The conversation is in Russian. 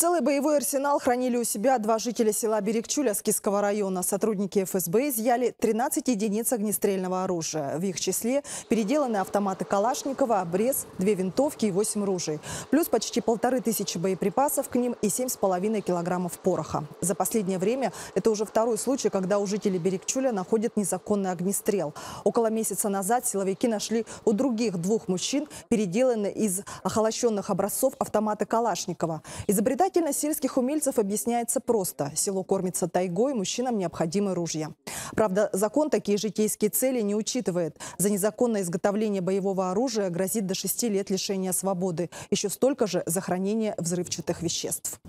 Целый боевой арсенал хранили у себя два жителя села Берегчуля Скисского района. Сотрудники ФСБ изъяли 13 единиц огнестрельного оружия. В их числе переделаны автоматы Калашникова, обрез, две винтовки и 8 ружей. Плюс почти полторы тысячи боеприпасов к ним и 7,5 килограммов пороха. За последнее время это уже второй случай, когда у жителей Берегчуля находят незаконный огнестрел. Около месяца назад силовики нашли у других двух мужчин переделанные из охолощенных образцов автоматы Калашникова. изобретатель Деятельность сельских умельцев объясняется просто. Село кормится тайгой, мужчинам необходимы ружья. Правда, закон такие житейские цели не учитывает. За незаконное изготовление боевого оружия грозит до 6 лет лишения свободы. Еще столько же за хранение взрывчатых веществ.